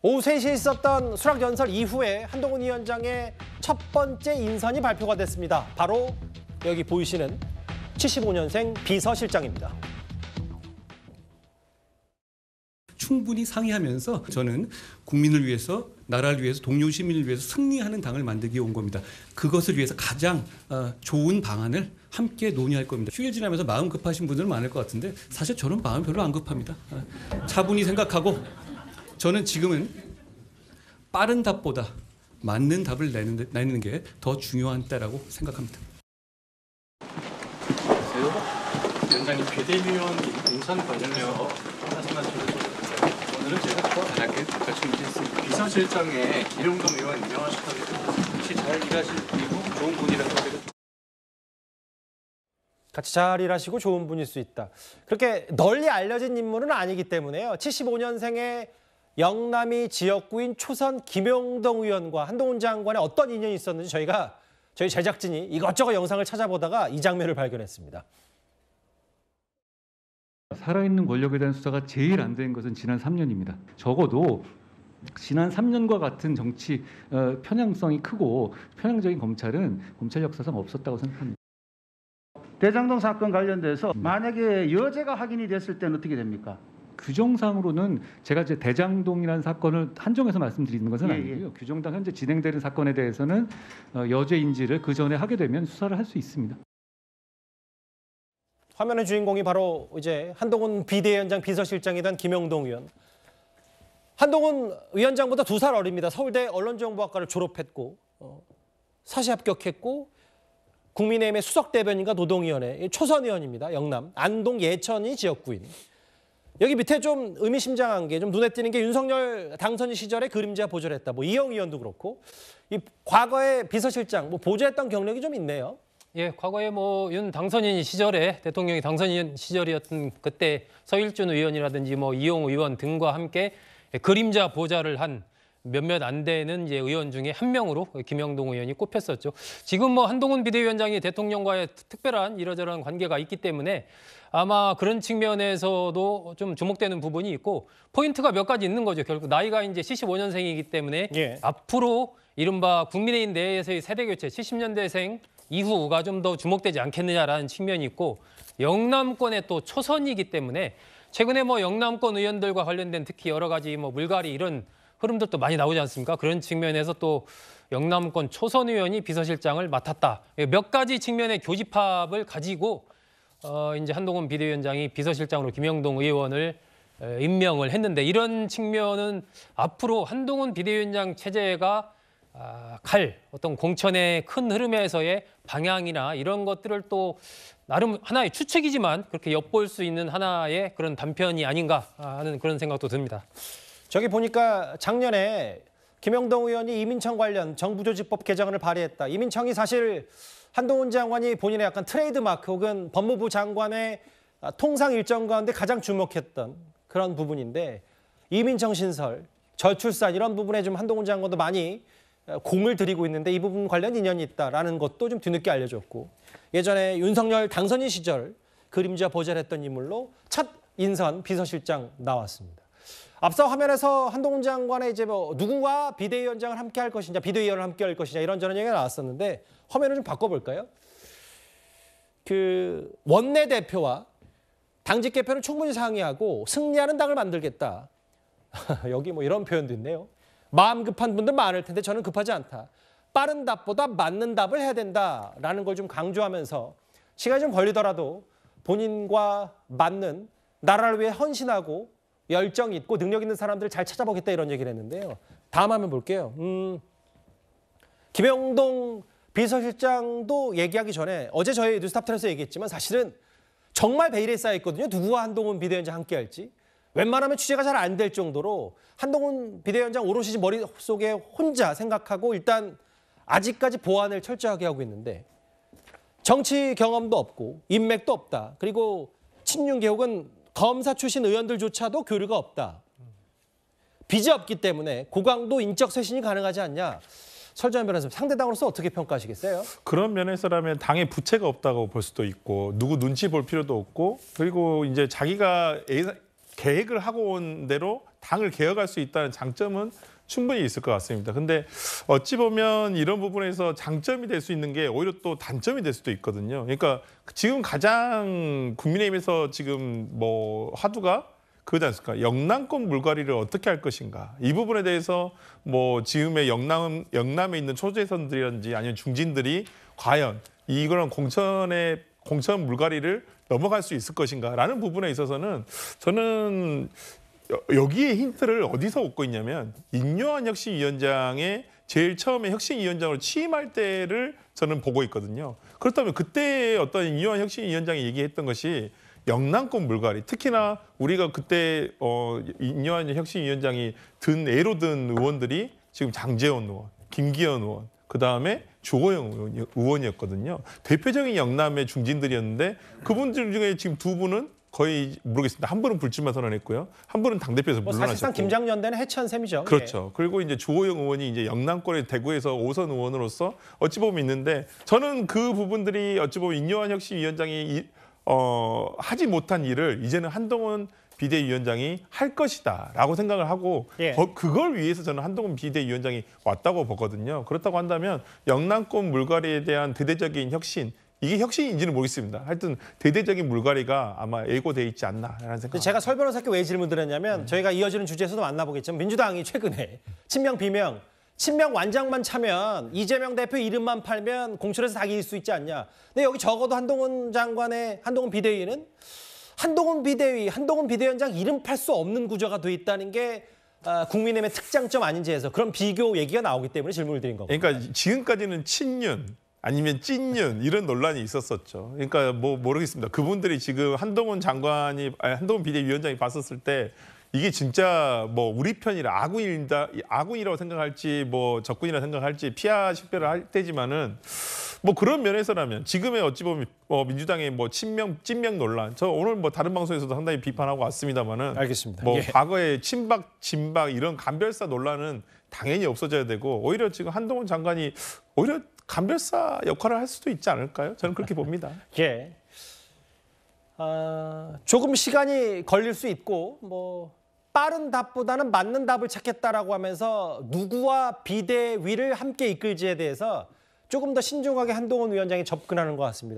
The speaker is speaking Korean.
오후 3시에 있었던 수락 연설 이후에 한동훈 위원장의 첫 번째 인선이 발표가 됐습니다. 바로 여기 보이시는 75년생 비서실장입니다. 충분히 상의하면서 저는 국민을 위해서 나라를 위해서 동료 시민을 위해서 승리하는 당을 만들기 위온 겁니다. 그것을 위해서 가장 어, 좋은 방안을 함께 논의할 겁니다. 휴일 지나면서 마음 급하신 분들은 많을 것 같은데 사실 저는 마음 별로 안 급합니다. 어, 차분히 생각하고 저는 지금은 빠른 답보다 맞는 답을 내는, 내는 게 더 중요한 때라고 생각합니다. 위원장님 비대위원 인선 관련해서 하지만 오늘은 제가 더 단하게 말씀드렸습니다. 비서실장에 이름동 의원 임명하셨다고 혹시 잘 일하실 고 좋은 분이라고 하기도 같이 잘 일하시고 좋은 분일 수 있다. 그렇게 널리 알려진 인물은 아니기 때문에요. 75년생의 영남이 지역구인 초선 김용동 의원과 한동훈 장관의 어떤 인연이 있었는지 저희가 저희 제작진이 이것저것 영상을 찾아보다가 이 장면을 발견했습니다. 살아있는 권력에 대한 수사가 제일 안 된 것은 지난 3년입니다. 적어도 지난 3년과 같은 정치 어, 편향성이 크고 편향적인 검찰은 검찰 역사상 없었다고 생각합니다. 대장동 사건 관련돼서 만약에 여죄가 확인이 됐을 때는 어떻게 됩니까? 규정상으로는 그 제가 이제 대장동이라는 사건을 한정해서 말씀드리는 것은 예, 예. 아니고요. 예. 그 규정상 현재 진행되는 사건에 대해서는 어, 여죄인지를 그 전에 하게 되면 수사를 할 수 있습니다. 화면의 주인공이 바로 이제 한동훈 비대위원장 비서실장이던 김영동 의원. 한동훈 위원장보다 두 살 어립니다. 서울대 언론정보학과를 졸업했고 어, 사시 합격했고 국민의힘의 수석 대변인과 노동위원회 초선 의원입니다. 영남 안동 예천이 지역구인. 여기 밑에 좀 의미심장한 게 좀 눈에 띄는 게 윤석열 당선 인 시절에 그림자 보조를 했다. 뭐 이영 의원도 그렇고 이 과거에 비서실장 뭐 보조했던 경력이 좀 있네요. 예, 과거에 뭐 윤 당선인 시절에 대통령이 당선인 시절이었던 그때 서일준 의원이라든지 뭐 이용 의원 등과 함께 그림자 보좌를 한 몇몇 안 되는 이제 의원 중에 한 명으로 김영동 의원이 꼽혔었죠. 지금 뭐 한동훈 비대위원장이 대통령과의 특별한 이러저러한 관계가 있기 때문에 아마 그런 측면에서도 좀 주목되는 부분이 있고 포인트가 몇 가지 있는 거죠. 결국 나이가 이제 75년생이기 때문에 예. 앞으로 이른바 국민의힘 내에서의 세대 교체 70년대생 이후가 좀 더 주목되지 않겠느냐라는 측면이 있고 영남권의 또 초선이기 때문에 최근에 뭐 영남권 의원들과 관련된 특히 여러 가지 뭐 물갈이 이런 흐름들도 많이 나오지 않습니까? 그런 측면에서 또 영남권 초선 의원이 비서실장을 맡았다. 예, 몇 가지 측면의 교집합을 가지고 어, 이제 한동훈 비대위원장이 비서실장으로 김영동 의원을 임명을 했는데 이런 측면은 앞으로 한동훈 비대위원장 체제가 갈 아, 어떤 공천의 큰 흐름에서의 방향이나 이런 것들을 또 나름 하나의 추측이지만 그렇게 엿볼 수 있는 하나의 그런 단편이 아닌가 하는 그런 생각도 듭니다. 저기 보니까 작년에 김영동 의원이 이민청 관련 정부조직법 개정안을 발의했다. 이민청이 사실 한동훈 장관이 본인의 약간 트레이드마크 혹은 법무부 장관의 통상 일정 가운데 가장 주목했던 그런 부분인데 이민청 신설, 절출산 이런 부분에 좀 한동훈 장관도 많이 공을 들이고 있는데 이 부분 관련 인연이 있다라는 것도 좀 뒤늦게 알려졌고 예전에 윤석열 당선인 시절 그림자 보좌했던 인물로 첫 인선 비서실장 나왔습니다. 앞서 화면에서 한동훈 장관의 이제 뭐 누구와 비대위원장을 함께 할 것이냐, 비대위원을 함께 할 것이냐 이런저런 얘기가 나왔었는데 화면을 좀 바꿔볼까요? 그 원내 대표와 당직 개표는 충분히 상의하고 승리하는 당을 만들겠다. 여기 뭐 이런 표현도 있네요. 마음 급한 분들 많을 텐데 저는 급하지 않다. 빠른 답보다 맞는 답을 해야 된다라는 걸 좀 강조하면서 시간이 좀 걸리더라도 본인과 맞는 나라를 위해 헌신하고 열정 있고 능력 있는 사람들을 잘 찾아보겠다 이런 얘기를 했는데요. 다음 화면 볼게요. 음, 김영동 비서실장도 얘기하기 전에 어제 저희 뉴스탑트에서 얘기했지만 사실은 정말 베일에 쌓여있거든요. 누구와 한동훈 비대위원장 함께할지. 웬만하면 취재가 잘 안 될 정도로 한동훈 비대위원장 오롯이 머릿속에 혼자 생각하고 일단 아직까지 보완을 철저하게 하고 있는데 정치 경험도 없고 인맥도 없다. 그리고 친윤 개혁은 검사 출신 의원들조차도 교류가 없다. 빚이 없기 때문에 고강도 인적 쇄신이 가능하지 않냐. 설전 변호사님, 상대 당으로서 어떻게 평가하시겠어요? 그런 면에서라면 당의 부채가 없다고 볼 수도 있고 누구 눈치 볼 필요도 없고 그리고 이제 자기가 예, 계획을 하고 온 대로 당을 개혁할 수 있다는 장점은 충분히 있을 것 같습니다. 근데 어찌 보면 이런 부분에서 장점이 될 수 있는 게 오히려 또 단점이 될 수도 있거든요. 그러니까 지금 가장 국민의힘에서 지금 뭐 화두가 그러지 않습니까? 영남권 물갈이를 어떻게 할 것인가. 이 부분에 대해서 뭐 지금의 영남, 영남에 있는 초재선들이라든지 아니면 중진들이 과연 이거는 공천의 공천 물갈이를 넘어갈 수 있을 것인가라는 부분에 있어서는 저는 여기에 힌트를 어디서 얻고 있냐면 인요한 혁신위원장의 제일 처음에 혁신위원장으로 취임할 때를 저는 보고 있거든요. 그렇다면 그때 어떤 인요한 혁신위원장이 얘기했던 것이 영남권 물갈이 특히나 우리가 그때 어, 인요한 혁신위원장이 든 애로 든 의원들이 지금 장재원 의원, 김기현 의원, 그 다음에 주호영 의원이었거든요. 대표적인 영남의 중진들이었는데 그분들 중에 지금 두 분은 거의 모르겠습니다. 한 분은 불출마 선언했고요. 한 분은 당대표에서 뭐 물러나셨고. 뭐 사실상 김장연대는 해체한 셈이죠. 그렇죠. 예. 그리고 이제 주호영 의원이 이제 영남권의 대구에서 5선 의원으로서 어찌 보면 있는데 저는 그 부분들이 어찌 보면 인요한 혁신위원장이 이, 어, 하지 못한 일을 이제는 한동훈 비대위원장이 할 것이다라고 생각을 하고 예. 그걸 위해서 저는 한동훈 비대위원장이 왔다고 보거든요. 그렇다고 한다면 영남권 물갈이에 대한 대대적인 혁신 이게 혁신인지는 모르겠습니다. 하여튼 대대적인 물갈이가 아마 예고돼 있지 않나라는 생각. 제가 설변호 사께 왜 질문드렸냐면 네. 저희가 이어지는 주제에서도 만나보겠지만 민주당이 최근에 친명 비명 친명 완장만 차면 이재명 대표 이름만 팔면 공천에서 다 이길 수 있지 않냐. 근데 여기 적어도 한동훈 장관의 한동훈 비대위는 한동훈 비대위, 한동훈 비대위원장 이름 팔 수 없는 구조가 돼 있다는 게 아, 국민의힘의 특장점 아닌지 해서 그런 비교 얘기가 나오기 때문에 질문을 드린 거고. 그러니까 지금까지는 친윤, 아니면 찐윤 이런 논란이 있었었죠. 그러니까 뭐 모르겠습니다. 그분들이 지금 한동훈 장관이 아니, 한동훈 비대위원장이 봤었을 때 이게 진짜 뭐 우리 편이라 아군이다 아군이라고 생각할지 뭐 적군이라 생각할지 피하 식별을 할 때지만은 뭐 그런 면에서라면 지금의 어찌 보면 뭐 민주당의 뭐 친명 찐명 논란 저 오늘 뭐 다른 방송에서도 상당히 비판하고 왔습니다만은 알겠습니다. 뭐 예. 과거의 친박 진박 이런 간별사 논란은 당연히 없어져야 되고 오히려 지금 한동훈 장관이 오히려 감별사 역할을 할 수도 있지 않을까요? 저는 그렇게 봅니다. 예. 아, 조금 시간이 걸릴 수 있고 뭐 빠른 답보다는 맞는 답을 찾겠다라고 하면서 누구와 비대위를 함께 이끌지에 대해서 조금 더 신중하게 한동훈 위원장이 접근하는 것 같습니다.